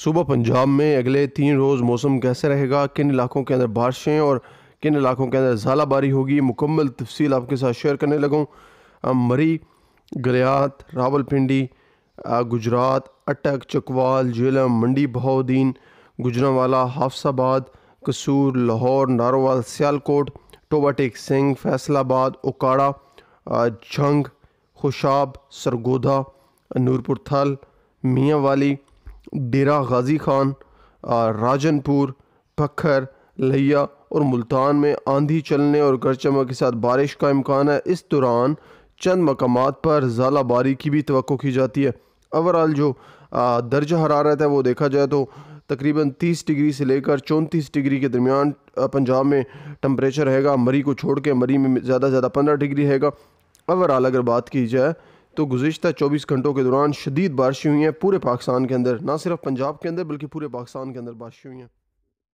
सुबह पंजाब में अगले तीन रोज़ मौसम कैसे रहेगा किन इलाकों के अंदर बारिशें और किन इलाकों के अंदर ज़ालाबारी होगी मुकम्मल तफसील आपके साथ शेयर करने लगूँ मरी गलियात रावलपिंडी गुजरात अटक चकवाल झेलम मंडी बहाउद्दीन गुजरावाला हाफसाबाद कसूर लाहौर नारोवाल सियालकोट टोबाटेक सिंह फैसलाबाद ओकाड़ा झंग खुशाब सरगोधा नूरपुर थल मियाँ वाली डेरा गाजी खान राजनपुर पखर लिया और मुल्तान में आंधी चलने और गर्ज चमक के साथ बारिश का इम्कान है इस दौरान चंद मकाम पर झाला बारी की भी तो की जाती है ओवरऑल जो दर्जा हरारत है वो देखा जाए तो तकरीबन 30 डिग्री से लेकर 34 डिग्री के दरमियान पंजाब में टम्परेचर रहेगा मरी को छोड़ के मरी में ज़्यादा से ज़्यादा 15 डिग्री रहेगा ओवरऑल अगर बात की जाए तो गुजशत 24 घंटों के दौरान शदीद बारिश हुई हैं पूरे पाकिस्तान के अंदर ना सिर्फ पंजाब के अंदर बल्कि पूरे पाकिस्तान के अंदर बारिश हुई हैं